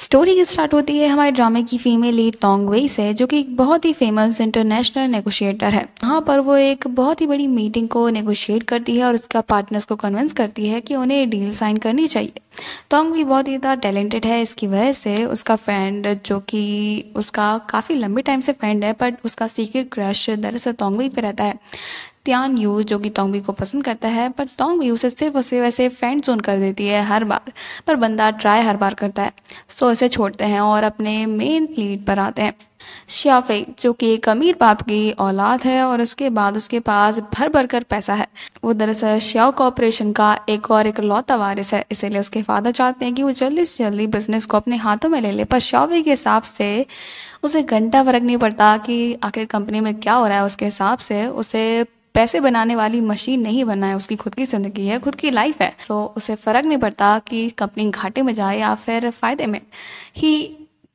story की start होती है हमारे ड्रामे की फीमेल लीड तोंग वेई से जो कि एक बहुत ही फेमस इंटरनेशनल नेगोशिएटर है यहाँ पर वो एक बहुत ही बड़ी मीटिंग को नेगोशिएट करती है और उसका पार्टनर्स को कन्विंस करती है कि उन्हें डील साइन करनी चाहिए तोंग बहुत ही ज़्यादा टैलेंटेड है इसकी वजह से उसका फ्रेंड जो कि उसका काफ़ी लंबे टाइम से फ्रेंड है बट उसका सीक्रेट क्रश दरअसल तोंगवी पर रहता है त्यान यू जो कि तोंगबी को पसंद करता है पर तोंगबी उसे सिर्फ और सिर्फ ऐसे फ्रेंड जोन कर देती है हर बार पर बंदा ट्राई हर बार करता है सो इसे छोड़ते हैं और अपने मेन लीड पर आते हैं श्याफे जो कि एक अमीर बाप की औलाद है और उसके बाद उसके पास भर भर कर पैसा है वो दरअसल श्याव कॉरपोरेशन का एक और एक लौता वारिस है इसीलिए उसके फादर चाहते हैं कि वो जल्दी से जल्दी बिजनेस को अपने हाथों में ले ले पर श्यावे के हिसाब से उसे घंटा फर्क नहीं पड़ता कि आखिर कंपनी में क्या हो रहा है उसके हिसाब से उसे पैसे बनाने वाली मशीन नहीं बनना है उसकी खुद की ज़िंदगी है खुद की लाइफ है सो so, उसे फ़र्क नहीं पड़ता कि कंपनी घाटे में जाए या फिर फ़ायदे में ही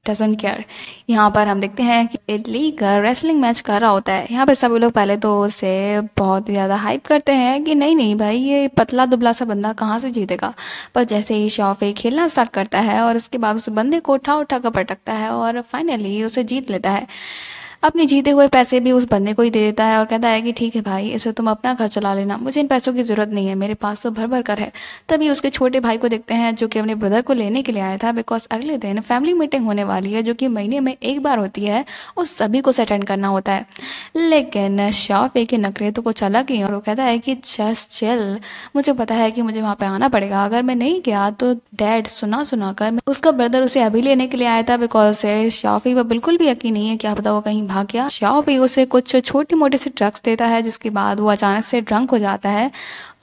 डजेंट केयर यहाँ पर हम देखते हैं कि इटली का रेसलिंग मैच कर रहा होता है यहाँ पर सभी लोग पहले तो उसे बहुत ज़्यादा हाइप करते हैं कि नहीं नहीं भाई ये पतला दुबला सा बंदा कहाँ से जीतेगा पर जैसे ही शॉफे खेलना स्टार्ट करता है और उसके बाद उस बंदे को उठा उठा कर पटकता है और फाइनली उसे जीत लेता है अपने जीते हुए पैसे भी उस बंदे को ही दे देता है और कहता है कि ठीक है भाई इसे तुम अपना घर चला लेना मुझे इन पैसों की ज़रूरत नहीं है मेरे पास तो भर भर कर है तभी उसके छोटे भाई को देखते हैं जो कि अपने ब्रदर को लेने के लिए आया था बिकॉज अगले दिन फैमिली मीटिंग होने वाली है जो कि महीने में एक बार होती है उस सभी को अटेंड करना होता है लेकिन शाफे की नकरे तो कुछ अलग ही और वो कहता है कि जस्ट चिल मुझे पता है कि मुझे वहाँ पर आना पड़ेगा अगर मैं नहीं गया तो डैड सुना सुना कर उसका ब्रदर उसे अभी लेने के लिए आया था बिकॉज शाफी पर बिल्कुल भी यकीन नहीं है क्या पता वो कहीं गया श्याओ भी उसे कुछ छोटी मोटी सी ड्रग्स देता है जिसके बाद वो अचानक से ड्रंक हो जाता है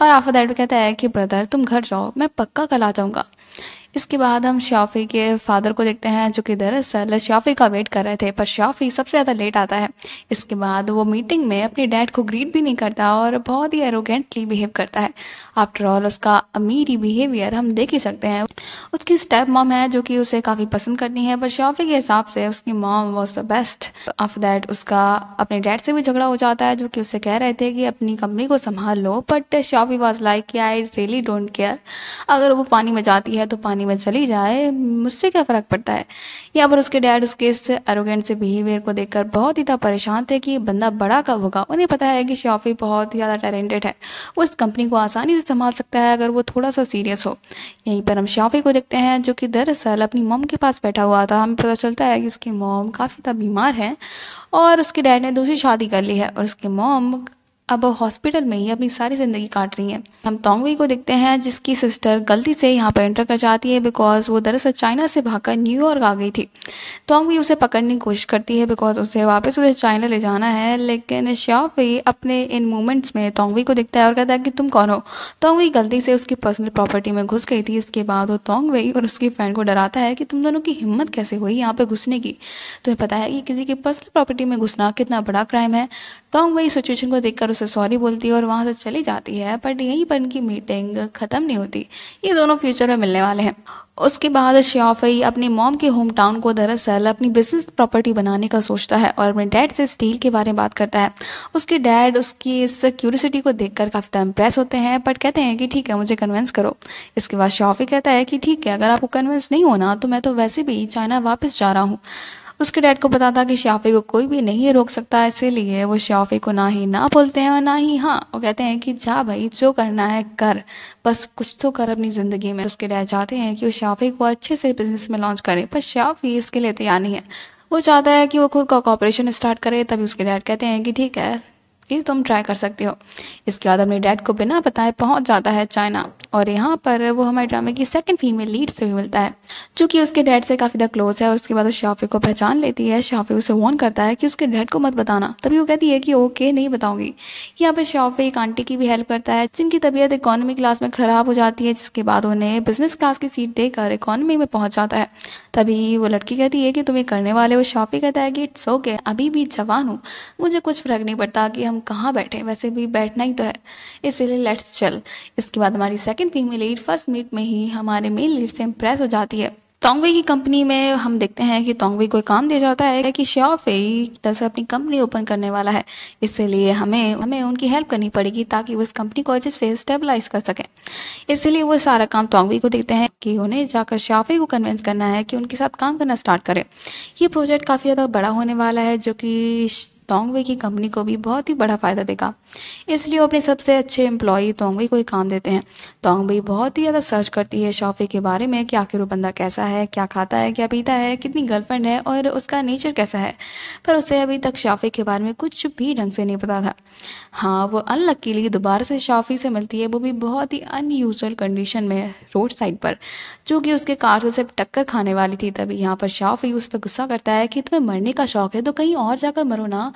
और आफा दैट कहता है कि ब्रदर तुम घर जाओ मैं पक्का कल आ जाऊँगा इसके बाद हम श्याफी के फादर को देखते हैं जो कि दरअसल श्याफी का वेट कर रहे थे पर श्याफी सबसे ज़्यादा लेट आता है इसके बाद वो मीटिंग में अपने डैड को ग्रीट भी नहीं करता और बहुत ही एरोगेंटली बिहेव करता है आफ्टर ऑल उसका अमीरी बिहेवियर हम देख ही सकते हैं उसकी स्टेप मॉम है जो कि उसे काफ़ी पसंद करती है पर श्याफी के हिसाब से उसकी mom was the best after that उसका अपने डैड से भी झगड़ा हो जाता है जो कि उससे कह रहे थे कि अपनी कंपनी को संभाल लो बट श्याफी वॉज लाइक कि आई रियली डोंट केयर अगर वो पानी में जाती है तो पानी पानी में चली जाए मुझसे क्या फ़र्क पड़ता है यहाँ पर उसके डैड उसके इस एरोगेंट से बिहेवियर को देखकर बहुत ही ज़्यादा परेशान थे कि बंदा बड़ा कब होगा उन्हें पता है कि शॉफी बहुत ही ज़्यादा टैलेंटेड है वो इस कंपनी को आसानी से संभाल सकता है अगर वो थोड़ा सा सीरियस हो यहीं पर हम शॉफी को देखते हैं जो कि दरअसल अपनी मोम के पास बैठा हुआ था हमें पता चलता है कि उसकी मोम काफ़ी ज़्यादा बीमार है और उसके डैड ने दूसरी शादी कर ली है और उसके मोम अब हॉस्पिटल में ही अपनी सारी ज़िंदगी काट रही हैं हम तोंगवी को देखते हैं जिसकी सिस्टर गलती से यहाँ पर एंटर कर जाती है बिकॉज वो दरअसल चाइना से भागकर न्यूयॉर्क आ गई थी तोंगवी उसे पकड़ने की कोशिश करती है बिकॉज उसे वापस उसे चाइना ले जाना है लेकिन श्याफी अपने इन मोमेंट्स में तोंगवी को देखता है और कहता है कि तुम कौन हो तोंगवी गलती से उसकी पर्सनल प्रॉपर्टी में घुस गई थी इसके बाद वो तोंगवी और उसकी फ्रेंड को डराता है कि तुम दोनों की हिम्मत कैसे हुई यहाँ पर घुसने की तुम्हें पता है कि किसी की पर्सनल प्रॉपर्टी में घुसना कितना बड़ा क्राइम है तोंगवी सिचुएशन को देखकर उस उसे सॉरी बोलती है और वहाँ से चली जाती है बट यहीं पर इनकी मीटिंग ख़त्म नहीं होती ये दोनों फ्यूचर में मिलने वाले हैं उसके बाद श्याफई अपने मॉम के होम टाउन को दरअसल अपनी बिजनेस प्रॉपर्टी बनाने का सोचता है और अपने डैड से स्टील के बारे में बात करता है उसके डैड उसकी इस क्यूरिसिटी को देखकर काफ़ी ज़्यादा इम्प्रेस होते हैं बट कहते हैं कि ठीक है मुझे कन्विंस करो इसके बाद श्याफी कहता है कि ठीक है अगर आपको कन्विंस नहीं होना तो मैं तो वैसे भी चाइना वापस जा रहा हूँ उसके डैड को पता था कि शाफी को कोई भी नहीं रोक सकता इसीलिए वो शाफी को ना ही ना बोलते हैं और ना ही हाँ वो कहते हैं कि जा भाई जो करना है कर बस कुछ तो कर अपनी ज़िंदगी में उसके डैड चाहते हैं कि वो शाफी को अच्छे से बिजनेस में लॉन्च करें पर शाफी इसके लिए तैयार नहीं है वो चाहता है कि वो खुद का कॉपरेशन स्टार्ट करे तभी उसके डैड कहते हैं कि ठीक है कि तुम ट्राई कर सकते हो इसके बाद अपने डैड को बिना बताए पहुंच जाता है चाइना और यहाँ पर वो हमारे ड्रामे की सेकंड फीमेल लीड से भी मिलता है जो कि उसके डैड से काफ़ी ज़्यादा क्लोज है और उसके बाद वो शाफी को पहचान लेती है शाफी उसे वॉर्न करता है कि उसके डैड को मत बताना तभी वो कहती है कि ओके नहीं बताऊंगी यहाँ पर शाफी एक आंटी की भी हेल्प करता है जिनकी तबीयत इकोनॉमी क्लास में ख़राब हो जाती है जिसके बाद उन्हें बिजनेस क्लास की सीट देकर इकोनॉमी में पहुँच जाता है तभी वो लड़की कहती है कि तुम्हें करने वाले वो ही कहता है कि इट्स ओके अभी भी जवान हूँ मुझे कुछ फ़र्क नहीं पड़ता कि हम कहाँ बैठे वैसे भी बैठना ही तो है इसीलिए लेट्स चल इसके बाद हमारी second female lead first meet में ही हमारे मेल लीड से इम्प्रेस हो जाती है तोंगवे की कंपनी में हम देखते हैं कि तोंगवे को काम दिया जाता है कि श्योफे तरह अपनी कंपनी ओपन करने वाला है इसलिए हमें हमें उनकी हेल्प करनी पड़ेगी ताकि वो इस कंपनी को अच्छे से स्टेबलाइज कर सकें इसलिए वो सारा काम तोंगवे को देखते हैं कि उन्हें जाकर श्याफे को कन्विंस करना है कि उनके साथ काम करना स्टार्ट करें ये प्रोजेक्ट काफ़ी ज़्यादा बड़ा होने वाला है जो कि तोंगवे की कंपनी को भी बहुत ही बड़ा फ़ायदा देगा इसलिए वो अपने सबसे अच्छे एम्प्लॉई तोंगवे को ही काम देते हैं तोंगवे बहुत ही ज़्यादा सर्च करती है शॉफे के बारे में कि आखिर वो बंदा कैसा है क्या खाता है क्या पीता है कितनी गर्लफ्रेंड है और उसका नेचर कैसा है पर उसे अभी तक शॉफे के बारे में कुछ भी ढंग से नहीं पता था हाँ वो अनलक्कीली दोबारा से शॉफी से मिलती है वो भी बहुत ही अनयूजल कंडीशन में रोड साइड पर जो कि उसके कार से सिर्फ टक्कर खाने वाली थी तभी यहाँ पर शाफी उस पर गुस्सा करता है कि तुम्हें मरने का शौक है तो कहीं और जाकर मरो ना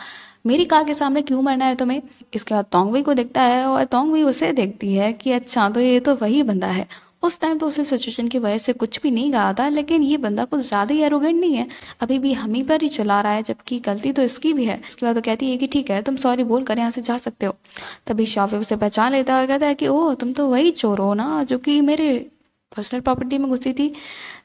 मेरी कार के सामने क्यों मरना है तुम्हें इसके बाद तोंगवी को देखता है और तोंगवी उसे देखती है कि अच्छा तो ये तो वही बंदा है उस टाइम तो उसे सिचुएशन की वजह से कुछ भी नहीं कहा था लेकिन ये बंदा कुछ ज़्यादा ही एरोगेंट नहीं है अभी भी हम ही पर ही चला रहा है जबकि गलती तो इसकी भी है इसके बाद वो तो कहती है कि ठीक है तुम सॉरी बोल कर यहाँ से जा सकते हो तभी शाफी उसे पहचान लेता है और कहता है कि ओह तुम तो वही चोर हो ना जो कि मेरे पर्सनल प्रॉपर्टी में घुसी थी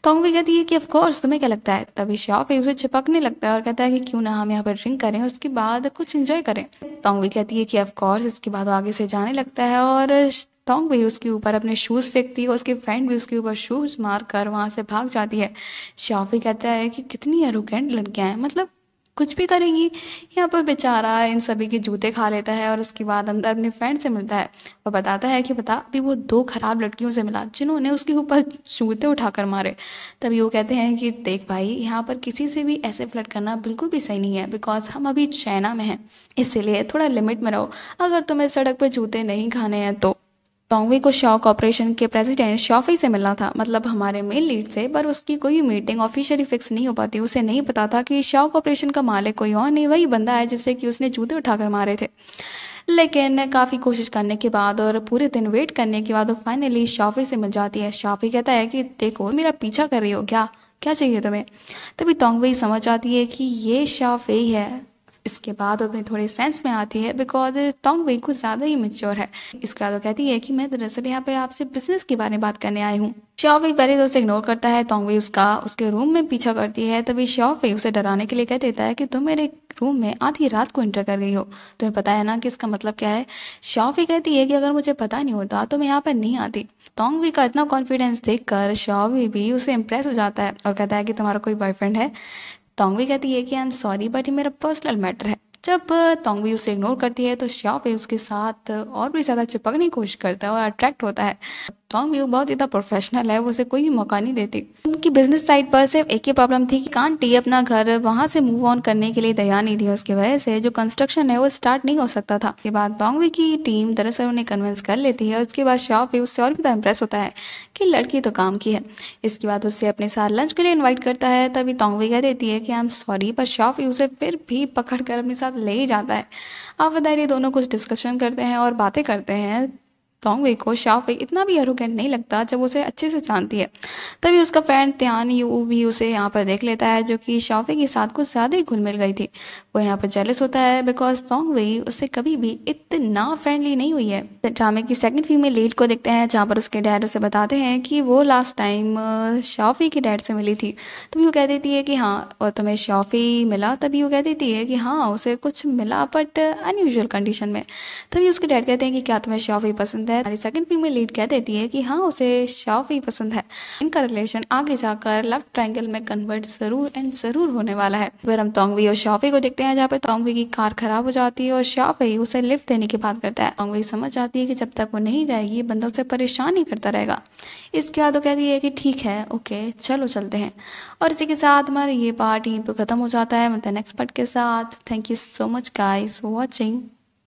तोंग भी कहती है कि ऑफकोर्स तुम्हें क्या लगता है तभी श्याओ फिर उसे चिपकने लगता है और कहता है कि क्यों ना हम यहाँ पर ड्रिंक करें और उसके बाद कुछ इंजॉय करें तोंग भी कहती है कि ऑफकोर्स इसके बाद आगे से जाने लगता है और टोंग तो भी उसके ऊपर अपने शूज़ फेंकती है उसके फ्रेंड भी उसके ऊपर शूज़ मार कर वहाँ से भाग जाती है श्याओ भी कहता है कि कितनी एरोगेंट लड़कियाँ हैं मतलब कुछ भी करेंगी यहाँ पर बेचारा इन सभी के जूते खा लेता है और उसके बाद अंदर अपने फ्रेंड से मिलता है और बताता है कि बता अभी वो दो खराब लड़कियों से मिला जिन्होंने उसके ऊपर जूते उठाकर मारे तभी वो कहते हैं कि देख भाई यहाँ पर किसी से भी ऐसे फ्लट करना बिल्कुल भी सही नहीं है बिकॉज हम अभी चाइना में हैं इसीलिए थोड़ा लिमिट में रहो अगर तुम्हें सड़क पर जूते नहीं खाने हैं तो तोंगवी को शॉ ऑपरेशन के प्रेसिडेंट शॉफी से मिलना था मतलब हमारे मेन लीड से पर उसकी कोई मीटिंग ऑफिशियली फिक्स नहीं हो पाती उसे नहीं पता था कि शॉ ऑपरेशन का मालिक कोई और नहीं वही बंदा है जिससे कि उसने जूते उठाकर मारे थे लेकिन काफ़ी कोशिश करने के बाद और पूरे दिन वेट करने के बाद वो फाइनली शॉफी से मिल जाती है शाफी कहता है कि देखो मेरा पीछा कर रही हो क्या क्या चाहिए तुम्हें तभी तोंगवी समझ आती है कि ये शॉफी है इसके बाद अपने थोड़े सेंस में आती है बिकॉज टोंग वे कुछ ज़्यादा ही मेच्योर है इसके बाद वो कहती है कि मैं दरअसल यहाँ पे आपसे बिजनेस के बारे में बात करने आई हूँ श्योफी पहले तो उसे इग्नोर करता है टोंग वे उसका उसके रूम में पीछा करती है तभी वे उसे डराने के लिए कह देता है कि तुम मेरे रूम में आधी रात को इंटर कर गई हो तुम्हें पता है ना कि इसका मतलब क्या है श्योफी कहती है कि अगर मुझे पता नहीं होता तो मैं यहाँ पर नहीं आती टोंग वे का इतना कॉन्फिडेंस देख कर श्योफी भी उसे इम्प्रेस हो जाता है और कहता है कि तुम्हारा कोई बॉयफ्रेंड है तोंगवी कहती है कि आई एम सॉरी बट ये मेरा पर्सनल मैटर है जब तोंगवी उसे इग्नोर करती है तो श्याफे उसके साथ और भी ज़्यादा चिपकने की कोशिश करता है और अट्रैक्ट होता है टॉम व्यू बहुत ज्यादा प्रोफेशनल है वो उसे कोई मौका नहीं देती उनकी बिजनेस साइड पर सिर्फ एक ही प्रॉब्लम थी कि कान टी अपना घर वहां से मूव ऑन करने के लिए तैयार नहीं थी उसकी वजह से जो कंस्ट्रक्शन है वो स्टार्ट नहीं हो सकता था उसके बाद टॉन्गवी की टीम दरअसल उन्हें कन्विंस कर लेती है उसके बाद शॉप व्यू उससे और भी इम्प्रेस होता है कि लड़की तो काम की है इसके बाद उसे अपने साथ लंच के लिए इन्वाइट करता है तभी टॉन्गवी कह देती है कि आई एम सॉरी पर शॉप उसे फिर भी पकड़ कर अपने साथ ले ही जाता है अब बताइए दोनों कुछ डिस्कशन करते हैं और बातें करते हैं तोंगवे को शाफे इतना भी एरोगेंट नहीं लगता जब उसे अच्छे से जानती है तभी उसका फ्रेंड त्यान यू भी उसे यहाँ पर देख लेता है जो कि शाफे के साथ कुछ ज़्यादा ही घुल मिल गई थी वो यहाँ पर जेलस होता है बिकॉज तोंगवे उससे कभी भी इतना फ्रेंडली नहीं हुई है ड्रामे की सेकेंड फीमेल लीड को देखते हैं जहाँ पर उसके डैड उसे बताते हैं कि वो लास्ट टाइम शाफी के डैड से मिली थी तभी वो कह देती है कि हाँ और तुम्हें शाफी मिला तभी वो कह देती है कि हाँ उसे कुछ मिला बट अनयूजल कंडीशन में तभी उसके डैड कहते हैं कि क्या तुम्हें शाफी पसंद पसंद है हमारी सेकंड फीमेल लीड कह देती है कि हाँ उसे शाफी पसंद है इनका रिलेशन आगे जाकर लव ट्रायंगल में कन्वर्ट जरूर एंड जरूर होने वाला है फिर हम तोंगवी और शॉफी को देखते हैं जहाँ पे तोंगवी की कार खराब हो जाती है और शॉफी उसे लिफ्ट देने की बात करता है तोंगवी समझ जाती है की जब तक वो नहीं जाएगी ये बंदा उसे परेशान ही करता रहेगा इसके बाद वो कहती है की ठीक है ओके चलो चलते हैं और इसी के साथ हमारे ये पार्ट यहीं पर ख़त्म हो जाता है मतलब नेक्स्ट पार्ट के साथ thank you so much guys for watching